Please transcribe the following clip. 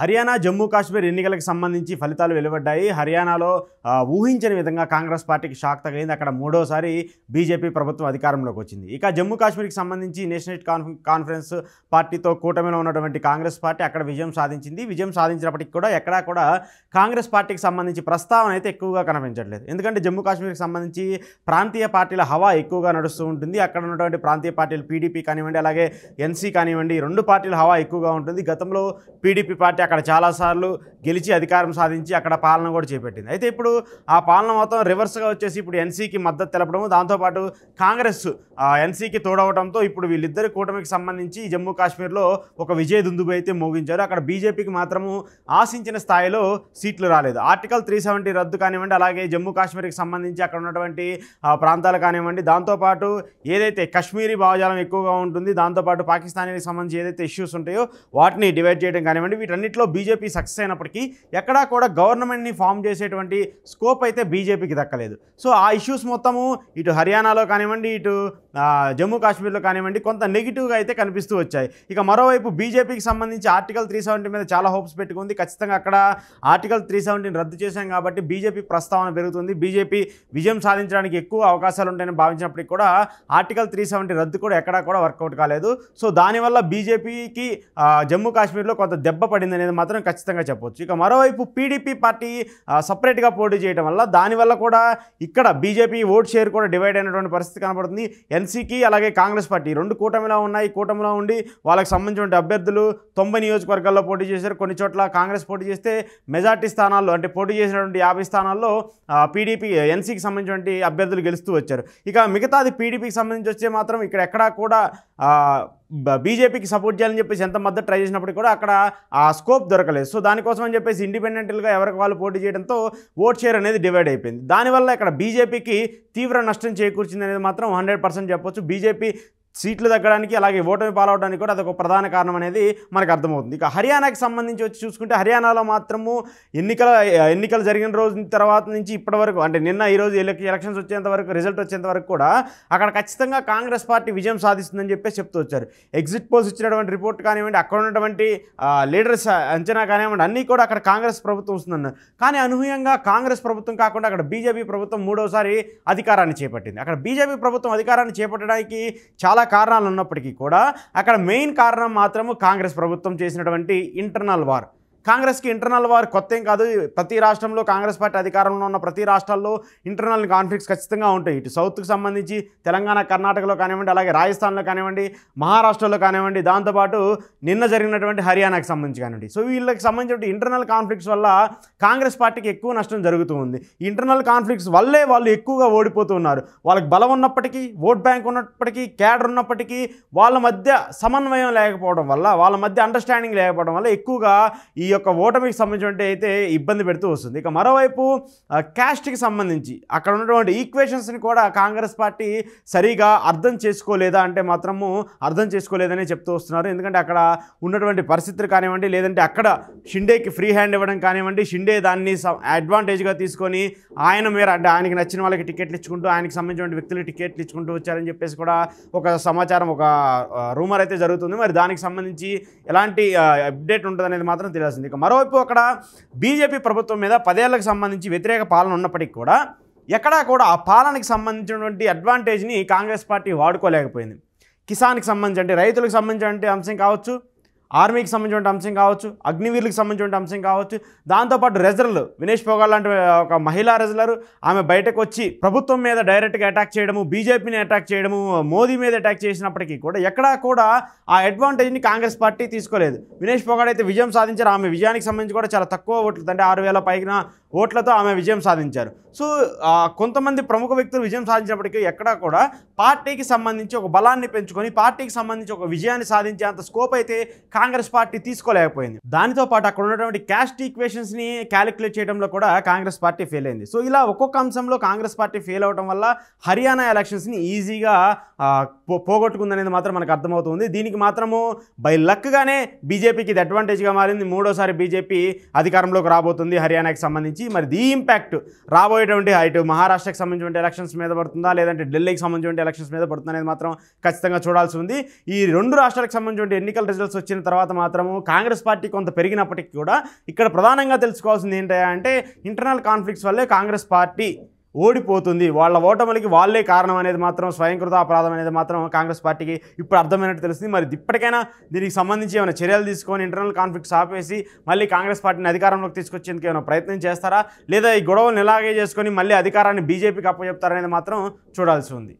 హర్యానా జమ్మూ కాశ్మీర్ ఎన్నికలకు సంబంధించి ఫలితాలు వెలువడ్డాయి హర్యానాలో ఊహించని విధంగా కాంగ్రెస్ పార్టీకి షాక్ తగిలింది అక్కడ మూడోసారి బీజేపీ ప్రభుత్వం అధికారంలోకి వచ్చింది ఇక జమ్మూ కాశ్మీర్కి సంబంధించి నేషనల్ కాన్ఫరెన్స్ పార్టీతో కూటమిలో ఉన్నటువంటి కాంగ్రెస్ పార్టీ అక్కడ విజయం సాధించింది విజయం సాధించినప్పటికీ కూడా ఎక్కడా కూడా కాంగ్రెస్ పార్టీకి సంబంధించి ప్రస్తావన అయితే ఎక్కువగా కనిపించట్లేదు ఎందుకంటే జమ్మూ కాశ్మీర్కి సంబంధించి ప్రాంతీయ పార్టీల హవా ఎక్కువగా నడుస్తూ ఉంటుంది అక్కడ ఉన్నటువంటి ప్రాంతీయ పార్టీలు పీడీపీ కానివ్వండి అలాగే ఎన్సీ కానివ్వండి రెండు పార్టీల హవా ఎక్కువగా ఉంటుంది గతంలో పీడీపీ పార్టీ అక్కడ చాలాసార్లు గెలిచి అధికారం సాధించి అక్కడ పాలన కూడా చేపట్టింది అయితే ఇప్పుడు ఆ పాలన మొత్తం రివర్స్గా వచ్చేసి ఇప్పుడు ఎన్సీకి మద్దతు తెలపడం దాంతోపాటు కాంగ్రెస్ ఎన్సీకి తోడవడంతో ఇప్పుడు వీళ్ళిద్దరి కూటమికి సంబంధించి జమ్మూ కాశ్మీర్లో ఒక విజయ దుందుబు అయితే మోగించారు అక్కడ బీజేపీకి మాత్రము ఆశించిన స్థాయిలో సీట్లు రాలేదు ఆర్టికల్ త్రీ సెవెంటీ రద్దు కానివ్వండి అలాగే జమ్మూ కాశ్మీర్కి సంబంధించి అక్కడ ఉన్నటువంటి ప్రాంతాలు కానివ్వండి దాంతోపాటు ఏదైతే కశ్మీరీ భావజాలం ఎక్కువగా ఉంటుంది దాంతోపాటు పాకిస్తానీకి సంబంధించి ఏదైతే ఇష్యూస్ ఉంటాయో వాటిని డివైడ్ చేయడం కానివ్వండి వీటన్నిటి స్టేట్లో బీజేపీ సక్సెస్ అయినప్పటికీ ఎక్కడా కూడా గవర్నమెంట్ని ఫామ్ చేసేటువంటి స్కోప్ అయితే బీజేపీకి దక్కలేదు సో ఆ ఇష్యూస్ మొత్తము ఇటు హర్యానాలో కానివ్వండి ఇటు జమ్మూ కాశ్మీర్లో కానివ్వండి కొంత నెగిటివ్గా అయితే కనిపిస్తూ వచ్చాయి ఇక మరోవైపు బీజేపీకి సంబంధించి ఆర్టికల్ త్రీ సెవెంటీ మీద చాలా హోప్స్ పెట్టుకుంది ఖచ్చితంగా అక్కడ ఆర్టికల్ త్రీ సెవెంటీని రద్దు చేశాం కాబట్టి బీజేపీ ప్రస్తావన పెరుగుతుంది బీజేపీ విజయం సాధించడానికి ఎక్కువ అవకాశాలు ఉంటాయని భావించినప్పటికీ కూడా ఆర్టికల్ త్రీ సెవెంటీ రద్దు కూడా ఎక్కడా కూడా వర్కౌట్ కాలేదు సో దానివల్ల బీజేపీకి జమ్మూ కాశ్మీర్లో కొంత దెబ్బ పడింది అనేది మాత్రం ఖచ్చితంగా చెప్పొచ్చు ఇక మరోవైపు పీడీపీ పార్టీ సపరేట్గా పోటీ చేయడం వల్ల దానివల్ల కూడా ఇక్కడ బీజేపీ ఓట్ షేర్ కూడా డివైడ్ అయినటువంటి పరిస్థితి కనబడుతుంది ఎన్సీకి అలాగే కాంగ్రెస్ పార్టీ రెండు కూటమిలో ఉన్నాయి కూటమిలో ఉండి వాళ్ళకి సంబంధించిన అభ్యర్థులు తొంభై నియోజకవర్గాల్లో పోటీ చేశారు కొన్ని చోట్ల కాంగ్రెస్ పోటీ చేస్తే మెజార్టీ స్థానాల్లో అంటే పోటీ చేసినటువంటి యాభై స్థానాల్లో పీడీపీ ఎన్సీకి సంబంధించిన అభ్యర్థులు గెలుస్తూ వచ్చారు ఇక మిగతాది పీడీపీకి సంబంధించి వస్తే మాత్రం ఇక్కడ ఎక్కడా కూడా బీజేపీకి సపోర్ట్ చేయాలని చెప్పేసి ఎంత మద్దతు ట్రై చేసినప్పటికీ కూడా అక్కడ ఆ స్కోప్ దొరకలేదు సో దానికోసం అని చెప్పేసి ఇండిపెండెంట్గా ఎవరికి వాళ్ళు పోటీ చేయడంతో ఓట్ షేర్ అనేది డివైడ్ అయిపోయింది దానివల్ల ఇక్కడ బీజేపీకి తీవ్ర నష్టం చేకూర్చింది అనేది మాత్రం హండ్రెడ్ పర్సెంట్ చెప్పొచ్చు బీజేపీ సీట్లు తగ్గడానికి అలాగే ఓటమి పాలవడానికి కూడా అదొక ప్రధాన కారణం అనేది మనకు అర్థమవుతుంది ఇక హర్యానాకి సంబంధించి వచ్చి చూసుకుంటే హర్యానాలో మాత్రము ఎన్నికల ఎన్నికలు జరిగిన రోజు తర్వాత నుంచి ఇప్పటివరకు అంటే నిన్న ఈరోజు ఎలక్షన్స్ వచ్చేంత వరకు రిజల్ట్ వచ్చేంత వరకు కూడా అక్కడ ఖచ్చితంగా కాంగ్రెస్ పార్టీ విజయం సాధిస్తుందని చెప్పేసి చెప్తూ వచ్చారు ఎగ్జిట్ పోల్స్ ఇచ్చినటువంటి రిపోర్ట్ కానివ్వండి అక్కడ ఉన్నటువంటి లీడర్స్ అంచనా కానివ్వండి అన్నీ కూడా అక్కడ కాంగ్రెస్ ప్రభుత్వం వస్తుందన్నారు కానీ అనూహ్యంగా కాంగ్రెస్ ప్రభుత్వం కాకుండా అక్కడ బీజేపీ ప్రభుత్వం మూడోసారి అధికారాన్ని చేపట్టింది అక్కడ బీజేపీ ప్రభుత్వం అధికారాన్ని చేపట్టడానికి చాలా కారణాలు ఉన్నప్పటికీ కూడా అక్కడ మెయిన్ కారణం మాత్రము కాంగ్రెస్ ప్రభుత్వం చేసినటువంటి ఇంటర్నల్ వార్ కాంగ్రెస్కి ఇంటర్నల్ వార్ కొత్త ఏం కాదు ప్రతి రాష్ట్రంలో కాంగ్రెస్ పార్టీ అధికారంలో ఉన్న ప్రతి రాష్ట్రాల్లో ఇంటర్నల్ కాన్ఫ్లిక్ట్స్ ఖచ్చితంగా ఉంటాయి ఇటు సౌత్కి సంబంధించి తెలంగాణ కర్ణాటకలో కానివ్వండి అలాగే రాజస్థాన్లో కానివ్వండి మహారాష్ట్రలో కానివ్వండి దాంతోపాటు నిన్న జరిగినటువంటి హర్యానాకి సంబంధించి కానివ్వండి సో వీళ్ళకి సంబంధించిన ఇంటర్నల్ కాన్ఫ్లిక్ట్స్ వల్ల కాంగ్రెస్ పార్టీకి ఎక్కువ నష్టం జరుగుతూ ఉంది ఇంటర్నల్ కాన్ఫ్లిక్ట్స్ వల్లే వాళ్ళు ఎక్కువగా ఓడిపోతున్నారు వాళ్ళకి బలం ఉన్నప్పటికీ ఓట్ బ్యాంక్ ఉన్నప్పటికీ క్యాడర్ ఉన్నప్పటికీ వాళ్ళ మధ్య సమన్వయం లేకపోవడం వల్ల వాళ్ళ మధ్య అండర్స్టాండింగ్ లేకపోవడం వల్ల ఎక్కువగా ఈ యొక్క ఓటమికి సంబంధించినటువంటి అయితే ఇబ్బంది పెడుతూ వస్తుంది ఇక మరోవైపు క్యాస్ట్కి సంబంధించి అక్కడ ఉన్నటువంటి ఈక్వేషన్స్ని కూడా కాంగ్రెస్ పార్టీ సరిగా అర్థం చేసుకోలేదా అంటే మాత్రము అర్థం చేసుకోలేదనే చెప్తూ వస్తున్నారు ఎందుకంటే అక్కడ ఉన్నటువంటి పరిస్థితులు కానివ్వండి లేదంటే అక్కడ షిండేకి ఫ్రీ హ్యాండ్ ఇవ్వడం కానివ్వండి షిండే దాన్ని అడ్వాంటేజ్గా తీసుకొని ఆయన మీరు అంటే ఆయనకి నచ్చిన వాళ్ళకి టికెట్లు ఇచ్చుకుంటూ ఆయనకి సంబంధించిన వ్యక్తులు టికెట్లు ఇచ్చుకుంటూ వచ్చారని చెప్పేసి కూడా ఒక సమాచారం ఒక రూమర్ అయితే జరుగుతుంది మరి దానికి సంబంధించి ఎలాంటి అప్డేట్ ఉంటుంది అనేది మాత్రం తెలియదు చేయాల్సింది ఇక మరోవైపు అక్కడ బీజేపీ ప్రభుత్వం మీద పదేళ్లకు సంబంధించి వ్యతిరేక పాలన ఉన్నప్పటికీ కూడా ఎక్కడా కూడా ఆ పాలనకి సంబంధించినటువంటి అడ్వాంటేజ్ని కాంగ్రెస్ పార్టీ వాడుకోలేకపోయింది కిసాన్కి సంబంధించి అంటే రైతులకు సంబంధించిన అంటే అంశం కావచ్చు ఆర్మీకి సంబంధించిన అంశం కావచ్చు అగ్నివీరులకు సంబంధించిన అంశం కావచ్చు దాంతోపాటు రెజర్లు వినేష్ పోగాల్ లాంటి ఒక మహిళా రెజలరు ఆమె బయటకు వచ్చి ప్రభుత్వం మీద డైరెక్ట్గా అటాక్ చేయడము బీజేపీని అటాక్ చేయడము మోదీ మీద అటాక్ చేసినప్పటికీ కూడా ఎక్కడా కూడా ఆ అడ్వాంటేజ్ని కాంగ్రెస్ పార్టీ తీసుకోలేదు వినేష్ పోగాడ్ అయితే విజయం సాధించారు ఆమె విజయానికి సంబంధించి కూడా చాలా తక్కువ ఓట్లు అంటే ఆరు వేల పైన ఓట్లతో ఆమె విజయం సాధించారు సో కొంతమంది ప్రముఖ వ్యక్తులు విజయం సాధించినప్పటికీ ఎక్కడా కూడా పార్టీకి సంబంధించి ఒక బలాన్ని పెంచుకొని పార్టీకి సంబంధించి ఒక విజయాన్ని సాధించే అంత స్కోప్ అయితే కాంగ్రెస్ పార్టీ తీసుకోలేకపోయింది దానితో పాటు అక్కడ ఉన్నటువంటి క్యాస్ట్ ఈక్వేషన్స్ ని క్యాలిక్యులేట్ చేయడంలో కూడా కాంగ్రెస్ పార్టీ ఫెయిల్ అయింది సో ఇలా ఒక్కొక్క అంశంలో కాంగ్రెస్ పార్టీ ఫెయిల్ అవడం వల్ల హర్యానా ఎలక్షన్స్ని ఈజీగా పోగొట్టుకుందనేది మాత్రం మనకు అర్థమవుతుంది దీనికి మాత్రము బై లక్గానే బీజేపీకి ఇది అడ్వాంటేజ్గా మారింది మూడోసారి బీజేపీ అధికారంలోకి రాబోతుంది హర్యానాకి సంబంధించి మరి దీ ఇంపాక్ట్ రాబోయేటువంటి ఇటు మహారాష్ట్రకి సంబంధించిన ఎలక్షన్స్ మీద పడుతుందా లేదంటే ఢిల్లీకి సంబంధించిన ఎలక్షన్స్ మీద పడుతుందా అనేది మాత్రం ఖచ్చితంగా చూడాల్సి ఉంది ఈ రెండు రాష్ట్రాలకు సంబంధించిన ఎన్నికల రిజల్ట్స్ వచ్చిన తర్వాత మాత్రము కాంగ్రెస్ పార్టీ కొంత పెరిగినప్పటికీ కూడా ఇక్కడ ప్రధానంగా తెలుసుకోవాల్సింది ఏంటంటే ఇంటర్నల్ కాన్ఫ్లిక్ట్స్ వల్లే కాంగ్రెస్ పార్టీ ఓడిపోతుంది వాళ్ళ ఓటములకి వాళ్ళే కారణం అనేది మాత్రం స్వయంకృత అపరాధం అనేది మాత్రం కాంగ్రెస్ పార్టీకి ఇప్పుడు అర్థమైనట్టు తెలుస్తుంది మరి ఇప్పటికైనా దీనికి సంబంధించి ఏమైనా చర్యలు తీసుకొని ఇంటర్నల్ కాన్ఫ్లిక్ట్స్ ఆపేసి మళ్ళీ కాంగ్రెస్ పార్టీని అధికారంలోకి తీసుకొచ్చేందుకు ఏమైనా ప్రయత్నం చేస్తారా లేదా ఈ గొడవలు ఎలాగే చేసుకొని మళ్ళీ అధికారాన్ని బీజేపీకి అప్పచెప్తారనేది మాత్రం చూడాల్సి ఉంది